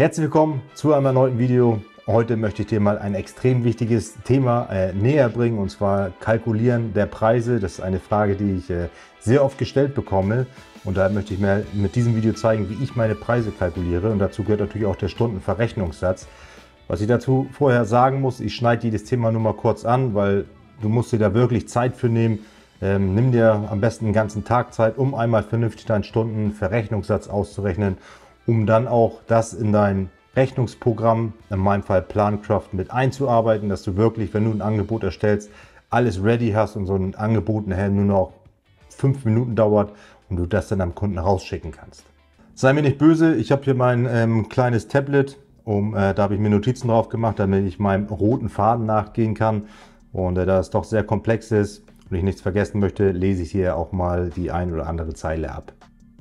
Herzlich willkommen zu einem erneuten Video. Heute möchte ich dir mal ein extrem wichtiges Thema äh, näher bringen und zwar Kalkulieren der Preise. Das ist eine Frage, die ich äh, sehr oft gestellt bekomme und daher möchte ich mir mit diesem Video zeigen, wie ich meine Preise kalkuliere und dazu gehört natürlich auch der Stundenverrechnungssatz. Was ich dazu vorher sagen muss, ich schneide jedes Thema nur mal kurz an, weil du musst dir da wirklich Zeit für nehmen. Ähm, nimm dir am besten den ganzen Tag Zeit, um einmal vernünftig deinen Stundenverrechnungssatz auszurechnen um dann auch das in dein Rechnungsprogramm, in meinem Fall PlanCraft, mit einzuarbeiten, dass du wirklich, wenn du ein Angebot erstellst, alles ready hast und so ein Angebot nachher nur noch fünf Minuten dauert und du das dann am Kunden rausschicken kannst. Sei mir nicht böse, ich habe hier mein ähm, kleines Tablet, um, äh, da habe ich mir Notizen drauf gemacht, damit ich meinem roten Faden nachgehen kann. Und äh, da es doch sehr komplex ist und ich nichts vergessen möchte, lese ich hier auch mal die ein oder andere Zeile ab.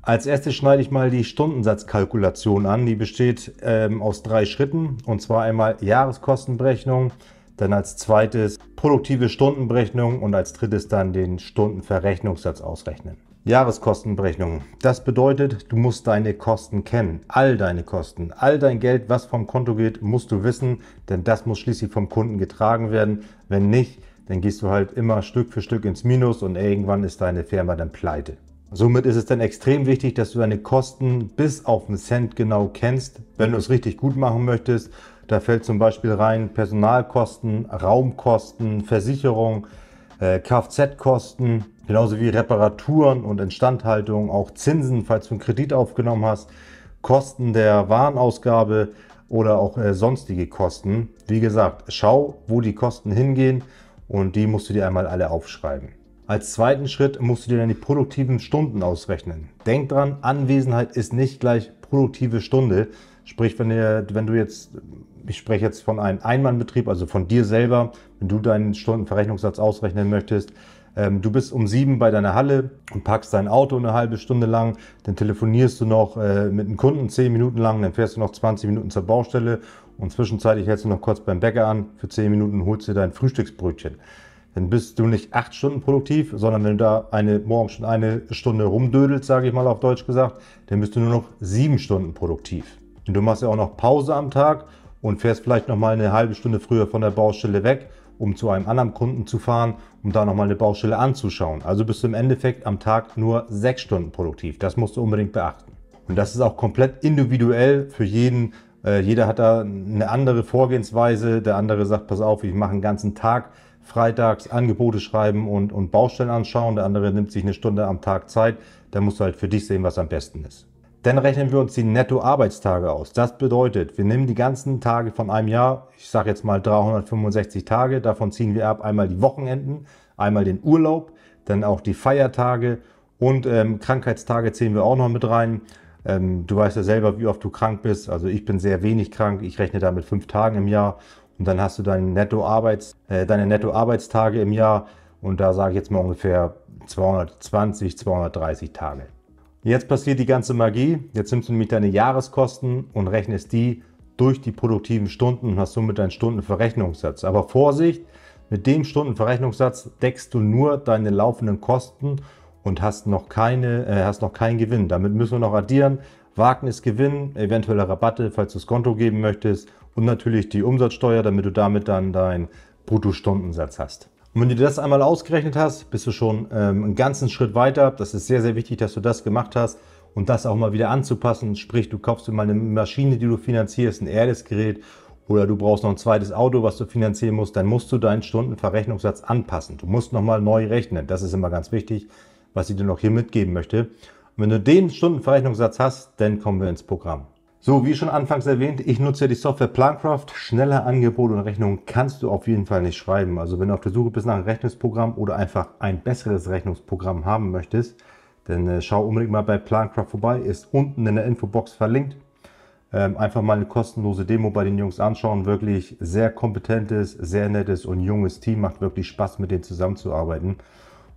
Als erstes schneide ich mal die Stundensatzkalkulation an. Die besteht ähm, aus drei Schritten. Und zwar einmal Jahreskostenberechnung, dann als zweites produktive Stundenberechnung und als drittes dann den Stundenverrechnungssatz ausrechnen. Jahreskostenberechnung. Das bedeutet, du musst deine Kosten kennen. All deine Kosten, all dein Geld, was vom Konto geht, musst du wissen, denn das muss schließlich vom Kunden getragen werden. Wenn nicht, dann gehst du halt immer Stück für Stück ins Minus und irgendwann ist deine Firma dann pleite. Somit ist es dann extrem wichtig, dass du deine Kosten bis auf einen Cent genau kennst, wenn du es richtig gut machen möchtest. Da fällt zum Beispiel rein Personalkosten, Raumkosten, Versicherung, äh, Kfz-Kosten, genauso wie Reparaturen und Instandhaltung, auch Zinsen, falls du einen Kredit aufgenommen hast, Kosten der Warenausgabe oder auch äh, sonstige Kosten. Wie gesagt, schau, wo die Kosten hingehen und die musst du dir einmal alle aufschreiben. Als zweiten Schritt musst du dir dann die produktiven Stunden ausrechnen. Denk dran, Anwesenheit ist nicht gleich produktive Stunde. Sprich, wenn, ihr, wenn du jetzt, ich spreche jetzt von einem Einmannbetrieb, also von dir selber, wenn du deinen Stundenverrechnungssatz ausrechnen möchtest, ähm, du bist um sieben bei deiner Halle und packst dein Auto eine halbe Stunde lang, dann telefonierst du noch äh, mit einem Kunden zehn Minuten lang, dann fährst du noch 20 Minuten zur Baustelle und zwischenzeitlich hältst du noch kurz beim Bäcker an für zehn Minuten, holst dir dein Frühstücksbrötchen dann bist du nicht acht Stunden produktiv, sondern wenn du da eine, morgens schon eine Stunde rumdödelst, sage ich mal auf Deutsch gesagt, dann bist du nur noch sieben Stunden produktiv. Und du machst ja auch noch Pause am Tag und fährst vielleicht nochmal eine halbe Stunde früher von der Baustelle weg, um zu einem anderen Kunden zu fahren, um da nochmal eine Baustelle anzuschauen. Also bist du im Endeffekt am Tag nur sechs Stunden produktiv. Das musst du unbedingt beachten. Und das ist auch komplett individuell für jeden äh, jeder hat da eine andere Vorgehensweise. Der andere sagt, pass auf, ich mache einen ganzen Tag freitags Angebote schreiben und, und Baustellen anschauen. Der andere nimmt sich eine Stunde am Tag Zeit. Dann musst du halt für dich sehen, was am besten ist. Dann rechnen wir uns die Netto-Arbeitstage aus. Das bedeutet, wir nehmen die ganzen Tage von einem Jahr, ich sage jetzt mal 365 Tage, davon ziehen wir ab einmal die Wochenenden, einmal den Urlaub, dann auch die Feiertage und ähm, Krankheitstage zählen wir auch noch mit rein. Ähm, du weißt ja selber, wie oft du krank bist. Also ich bin sehr wenig krank. Ich rechne da mit fünf Tagen im Jahr und dann hast du deine, Netto -Arbeits, äh, deine Netto-Arbeitstage im Jahr und da sage ich jetzt mal ungefähr 220, 230 Tage. Jetzt passiert die ganze Magie. Jetzt nimmst du nämlich deine Jahreskosten und rechnest die durch die produktiven Stunden und hast somit deinen Stundenverrechnungssatz. Aber Vorsicht, mit dem Stundenverrechnungssatz deckst du nur deine laufenden Kosten und hast noch, keine, äh, hast noch keinen Gewinn. Damit müssen wir noch addieren. Gewinn, eventuelle Rabatte, falls du das Konto geben möchtest und natürlich die Umsatzsteuer, damit du damit dann deinen Bruttostundensatz hast. Und wenn du dir das einmal ausgerechnet hast, bist du schon ähm, einen ganzen Schritt weiter. Das ist sehr, sehr wichtig, dass du das gemacht hast und das auch mal wieder anzupassen. Sprich, du kaufst dir mal eine Maschine, die du finanzierst, ein Erdesgerät oder du brauchst noch ein zweites Auto, was du finanzieren musst, dann musst du deinen Stundenverrechnungssatz anpassen. Du musst nochmal neu rechnen. Das ist immer ganz wichtig, was ich dir noch hier mitgeben möchte. Und wenn du den Stundenverrechnungssatz hast, dann kommen wir ins Programm. So, wie schon anfangs erwähnt, ich nutze ja die Software Plancraft. Schnelle Angebote und Rechnungen kannst du auf jeden Fall nicht schreiben. Also wenn du auf der Suche bist nach einem Rechnungsprogramm oder einfach ein besseres Rechnungsprogramm haben möchtest, dann äh, schau unbedingt mal bei Plancraft vorbei. Ist unten in der Infobox verlinkt. Ähm, einfach mal eine kostenlose Demo bei den Jungs anschauen. Wirklich sehr kompetentes, sehr nettes und junges Team. Macht wirklich Spaß, mit denen zusammenzuarbeiten.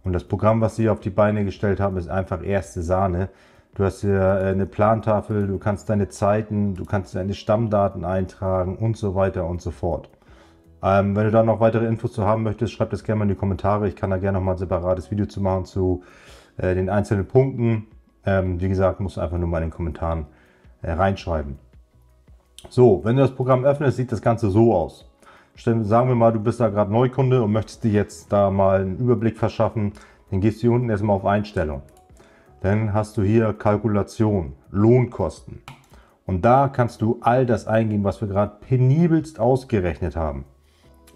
Und das Programm, was sie auf die Beine gestellt haben, ist einfach erste Sahne. Du hast ja äh, eine Plantafel, du kannst deine Zeiten, du kannst deine Stammdaten eintragen und so weiter und so fort. Ähm, wenn du da noch weitere Infos zu haben möchtest, schreib das gerne mal in die Kommentare. Ich kann da gerne nochmal ein separates Video zu machen zu äh, den einzelnen Punkten. Ähm, wie gesagt, musst du einfach nur mal in den Kommentaren äh, reinschreiben. So, wenn du das Programm öffnest, sieht das Ganze so aus. Stell, sagen wir mal, du bist da gerade Neukunde und möchtest dir jetzt da mal einen Überblick verschaffen, dann gehst du hier unten erstmal auf Einstellungen. Dann hast du hier Kalkulation, Lohnkosten. Und da kannst du all das eingeben, was wir gerade penibelst ausgerechnet haben.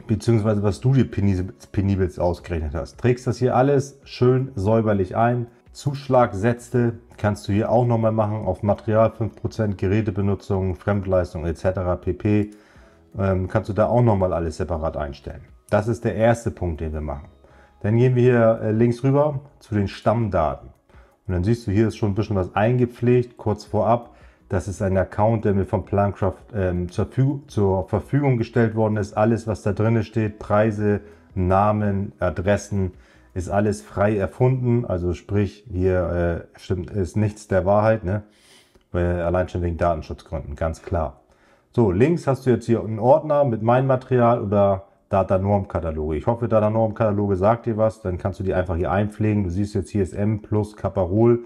Beziehungsweise was du dir penibelst ausgerechnet hast. Trägst das hier alles schön säuberlich ein. Zuschlagsätze kannst du hier auch nochmal machen auf Material 5%, Gerätebenutzung, Fremdleistung etc. pp. Ähm, kannst du da auch nochmal alles separat einstellen. Das ist der erste Punkt, den wir machen. Dann gehen wir hier äh, links rüber zu den Stammdaten. Und dann siehst du, hier ist schon ein bisschen was eingepflegt, kurz vorab. Das ist ein Account, der mir von Plankraft ähm, zur, zur, Verfügung gestellt worden ist. Alles, was da drin steht, Preise, Namen, Adressen, ist alles frei erfunden. Also sprich, hier äh, stimmt, ist nichts der Wahrheit, ne? Weil, äh, allein schon wegen Datenschutzgründen, ganz klar. So, links hast du jetzt hier einen Ordner mit meinem Material oder Data Norm Kataloge. Ich hoffe, Data Norm Kataloge sagt dir was, dann kannst du die einfach hier einpflegen. Du siehst jetzt hier ist M plus Caparol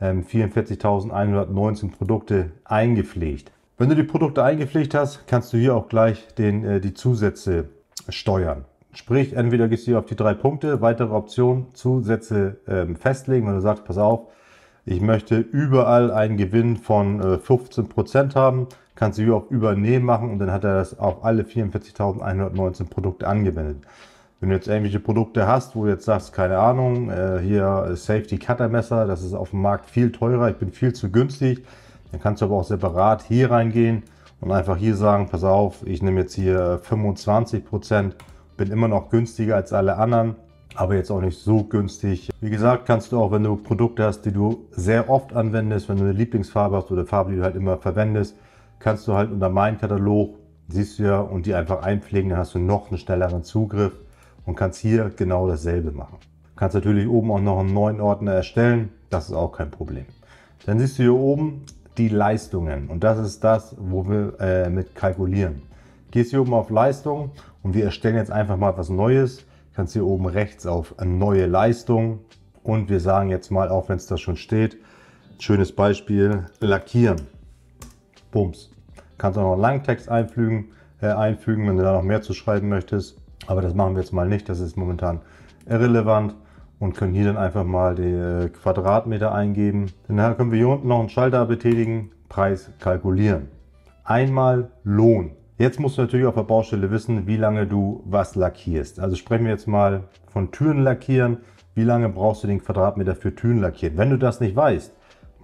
ähm, 44.119 Produkte eingepflegt. Wenn du die Produkte eingepflegt hast, kannst du hier auch gleich den, äh, die Zusätze steuern. Sprich, entweder gehst du hier auf die drei Punkte, weitere Option, Zusätze ähm, festlegen, wenn du sagst, pass auf, ich möchte überall einen Gewinn von äh, 15% haben, kannst du hier auf Übernehmen machen und dann hat er das auf alle 44.119 Produkte angewendet. Wenn du jetzt irgendwelche Produkte hast, wo du jetzt sagst, keine Ahnung, äh, hier äh, Safety Cutter Messer, das ist auf dem Markt viel teurer, ich bin viel zu günstig, dann kannst du aber auch separat hier reingehen und einfach hier sagen, pass auf, ich nehme jetzt hier 25 äh, Prozent, bin immer noch günstiger als alle anderen, aber jetzt auch nicht so günstig. Wie gesagt, kannst du auch, wenn du Produkte hast, die du sehr oft anwendest, wenn du eine Lieblingsfarbe hast oder eine Farbe, die du halt immer verwendest, kannst du halt unter meinen Katalog, siehst du ja, und die einfach einpflegen, dann hast du noch einen schnelleren Zugriff und kannst hier genau dasselbe machen. Du kannst natürlich oben auch noch einen neuen Ordner erstellen, das ist auch kein Problem. Dann siehst du hier oben die Leistungen und das ist das, wo wir äh, mit kalkulieren. Gehst hier oben auf Leistung und wir erstellen jetzt einfach mal was Neues. kannst hier oben rechts auf neue Leistung und wir sagen jetzt mal, auch wenn es da schon steht, schönes Beispiel, lackieren. Bums. Kannst auch noch einen Langtext einfügen, äh, einfügen, wenn du da noch mehr zu schreiben möchtest. Aber das machen wir jetzt mal nicht, das ist momentan irrelevant und können hier dann einfach mal die äh, Quadratmeter eingeben. Dann können wir hier unten noch einen Schalter betätigen, Preis kalkulieren. Einmal Lohn. Jetzt musst du natürlich auf der Baustelle wissen, wie lange du was lackierst. Also sprechen wir jetzt mal von Türen lackieren. Wie lange brauchst du den Quadratmeter für Türen lackieren? Wenn du das nicht weißt,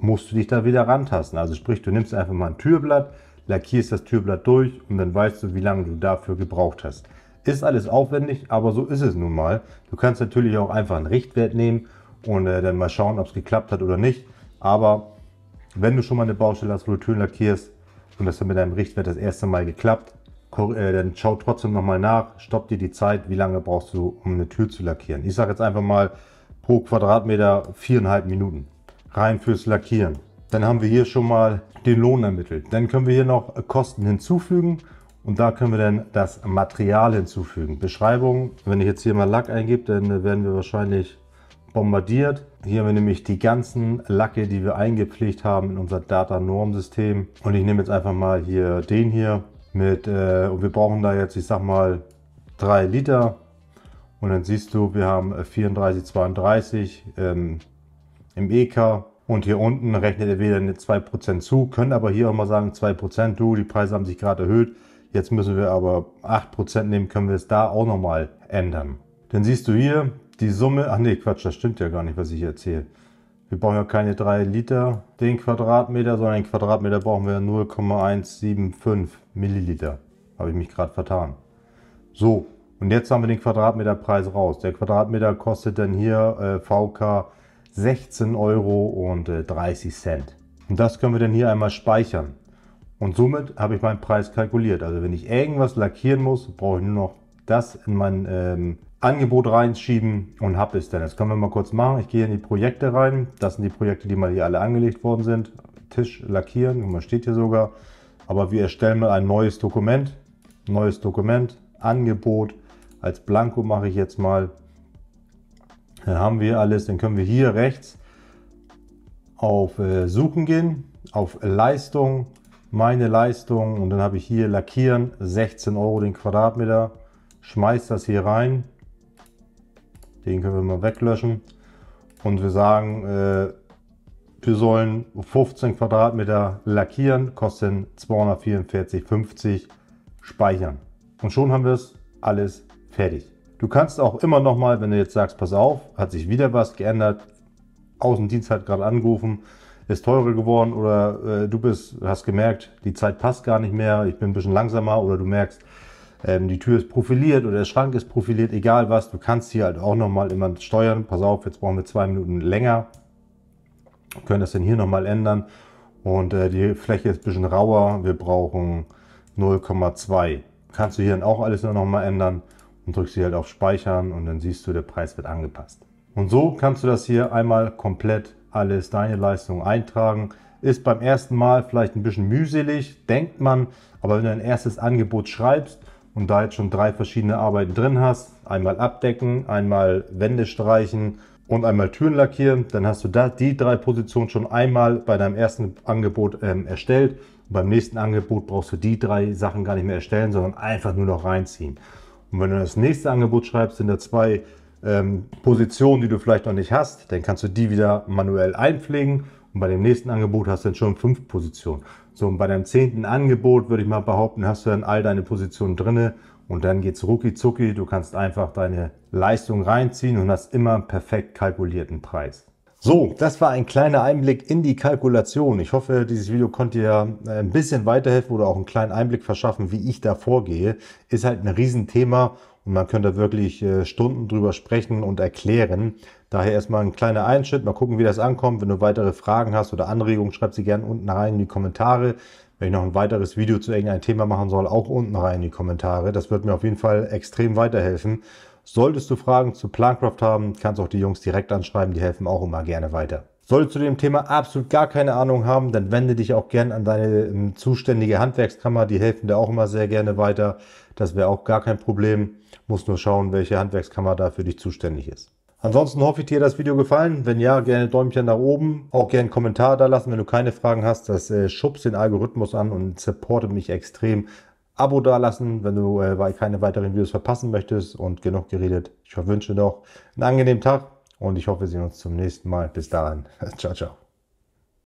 musst du dich da wieder rantasten. Also sprich, du nimmst einfach mal ein Türblatt, lackierst das Türblatt durch und dann weißt du, wie lange du dafür gebraucht hast. Ist alles aufwendig, aber so ist es nun mal. Du kannst natürlich auch einfach einen Richtwert nehmen und äh, dann mal schauen, ob es geklappt hat oder nicht. Aber wenn du schon mal eine Baustelle hast, wo du Türen lackierst und das hat mit deinem Richtwert das erste Mal geklappt, äh, dann schau trotzdem nochmal nach, stopp dir die Zeit, wie lange brauchst du, um eine Tür zu lackieren. Ich sage jetzt einfach mal pro Quadratmeter viereinhalb Minuten rein fürs Lackieren. Dann haben wir hier schon mal den Lohn ermittelt. Dann können wir hier noch Kosten hinzufügen und da können wir dann das Material hinzufügen. Beschreibung, wenn ich jetzt hier mal Lack eingebe, dann werden wir wahrscheinlich bombardiert. Hier haben wir nämlich die ganzen Lacke, die wir eingepflegt haben in unser Data-Norm-System. Und ich nehme jetzt einfach mal hier den hier mit, äh, und wir brauchen da jetzt, ich sag mal, 3 Liter. Und dann siehst du, wir haben 34,32 ähm, im EK und hier unten rechnet er wieder eine 2% zu, können aber hier auch mal sagen 2%, du, die Preise haben sich gerade erhöht, jetzt müssen wir aber 8% nehmen, können wir es da auch nochmal ändern. Dann siehst du hier die Summe, ach nee, Quatsch, das stimmt ja gar nicht, was ich hier erzähle. Wir brauchen ja keine 3 Liter den Quadratmeter, sondern den Quadratmeter brauchen wir 0,175 Milliliter. Habe ich mich gerade vertan. So, und jetzt haben wir den Quadratmeterpreis raus. Der Quadratmeter kostet dann hier äh, VK 16,30 Euro. Äh, und das können wir dann hier einmal speichern. Und somit habe ich meinen Preis kalkuliert. Also wenn ich irgendwas lackieren muss, brauche ich nur noch das in mein ähm, Angebot reinschieben und habe es dann. Das können wir mal kurz machen. Ich gehe in die Projekte rein. Das sind die Projekte, die mal hier alle angelegt worden sind. Tisch lackieren, man steht hier sogar. Aber wir erstellen mal ein neues Dokument. Neues Dokument, Angebot. Als Blanko mache ich jetzt mal dann haben wir alles, dann können wir hier rechts auf äh, Suchen gehen, auf Leistung, meine Leistung und dann habe ich hier Lackieren, 16 Euro den Quadratmeter, schmeiß das hier rein, den können wir mal weglöschen und wir sagen, äh, wir sollen 15 Quadratmeter lackieren, kosten 244,50, speichern. Und schon haben wir es alles fertig. Du kannst auch immer noch mal, wenn du jetzt sagst, pass auf, hat sich wieder was geändert, Außendienst hat gerade angerufen, ist teurer geworden oder äh, du bist, hast gemerkt, die Zeit passt gar nicht mehr, ich bin ein bisschen langsamer oder du merkst, ähm, die Tür ist profiliert oder der Schrank ist profiliert, egal was, du kannst hier halt auch nochmal immer steuern. Pass auf, jetzt brauchen wir zwei Minuten länger, wir können das denn hier nochmal ändern und äh, die Fläche ist ein bisschen rauer, wir brauchen 0,2. Kannst du hier dann auch alles nur nochmal ändern und drückst hier halt auf Speichern und dann siehst du, der Preis wird angepasst. Und so kannst du das hier einmal komplett alles deine Leistung eintragen. Ist beim ersten Mal vielleicht ein bisschen mühselig, denkt man, aber wenn du ein erstes Angebot schreibst und da jetzt schon drei verschiedene Arbeiten drin hast, einmal abdecken, einmal Wände streichen und einmal Türen lackieren, dann hast du da die drei Positionen schon einmal bei deinem ersten Angebot ähm, erstellt. Und beim nächsten Angebot brauchst du die drei Sachen gar nicht mehr erstellen, sondern einfach nur noch reinziehen. Und wenn du das nächste Angebot schreibst, sind da zwei ähm, Positionen, die du vielleicht noch nicht hast, dann kannst du die wieder manuell einpflegen. Und bei dem nächsten Angebot hast du dann schon fünf Positionen. So, und bei deinem zehnten Angebot würde ich mal behaupten, hast du dann all deine Positionen drinne und dann geht's rucki zucki. Du kannst einfach deine Leistung reinziehen und hast immer einen perfekt kalkulierten Preis. So, das war ein kleiner Einblick in die Kalkulation. Ich hoffe, dieses Video konnte dir äh, ein bisschen weiterhelfen oder auch einen kleinen Einblick verschaffen, wie ich da vorgehe. Ist halt ein Riesenthema und man könnte wirklich äh, Stunden drüber sprechen und erklären. Daher erstmal ein kleiner Einschnitt, mal gucken, wie das ankommt. Wenn du weitere Fragen hast oder Anregungen, schreib sie gerne unten rein in die Kommentare. Wenn ich noch ein weiteres Video zu irgendeinem Thema machen soll, auch unten rein in die Kommentare. Das wird mir auf jeden Fall extrem weiterhelfen. Solltest du Fragen zu Plancraft haben, kannst auch die Jungs direkt anschreiben, die helfen auch immer gerne weiter. Solltest du dem Thema absolut gar keine Ahnung haben, dann wende dich auch gerne an deine ähm, zuständige Handwerkskammer. Die helfen dir auch immer sehr gerne weiter. Das wäre auch gar kein Problem. musst nur schauen, welche Handwerkskammer da für dich zuständig ist. Ansonsten hoffe ich, dir das Video gefallen. Wenn ja, gerne Däumchen nach oben. Auch gerne einen Kommentar da lassen, wenn du keine Fragen hast. Das äh, schubst den Algorithmus an und supportet mich extrem. Abo dalassen, wenn du äh, keine weiteren Videos verpassen möchtest. Und genug geredet. Ich wünsche noch einen angenehmen Tag und ich hoffe, wir sehen uns zum nächsten Mal. Bis dahin. ciao, ciao.